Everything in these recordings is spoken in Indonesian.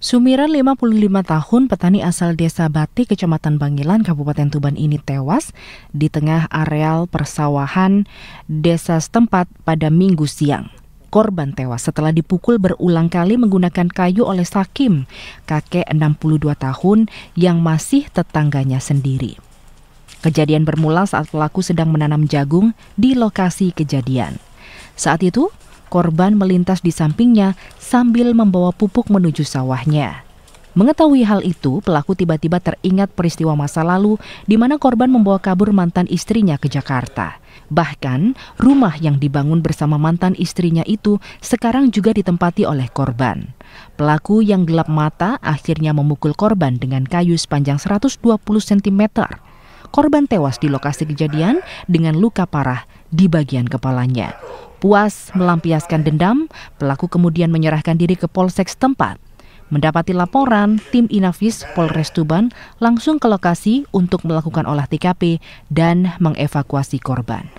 Sumiran 55 tahun petani asal Desa Bati, Kecamatan Bangilan, Kabupaten Tuban ini tewas di tengah areal persawahan desa setempat pada minggu siang. Korban tewas setelah dipukul berulang kali menggunakan kayu oleh Sakim, kakek 62 tahun yang masih tetangganya sendiri. Kejadian bermula saat pelaku sedang menanam jagung di lokasi kejadian. Saat itu, korban melintas di sampingnya sambil membawa pupuk menuju sawahnya. Mengetahui hal itu, pelaku tiba-tiba teringat peristiwa masa lalu di mana korban membawa kabur mantan istrinya ke Jakarta. Bahkan, rumah yang dibangun bersama mantan istrinya itu sekarang juga ditempati oleh korban. Pelaku yang gelap mata akhirnya memukul korban dengan kayu sepanjang 120 cm Korban tewas di lokasi kejadian dengan luka parah di bagian kepalanya. Puas melampiaskan dendam, pelaku kemudian menyerahkan diri ke polsek setempat. Mendapati laporan, tim Inavis Polres Tuban langsung ke lokasi untuk melakukan olah TKP dan mengevakuasi korban.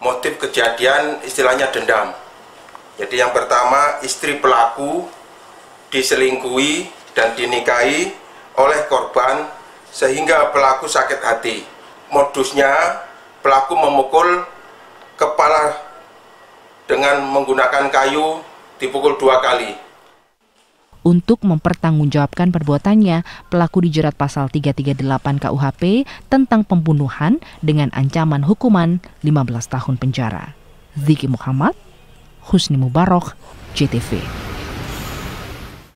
Motif kejadian istilahnya dendam. Jadi yang pertama istri pelaku diselingkuhi dan dinikahi oleh korban sehingga pelaku sakit hati. Modusnya, pelaku memukul kepala dengan menggunakan kayu dipukul dua kali. Untuk mempertanggungjawabkan perbuatannya, pelaku dijerat pasal 338 KUHP tentang pembunuhan dengan ancaman hukuman 15 tahun penjara. Ziki Muhammad, Husni Mubarok, JTV.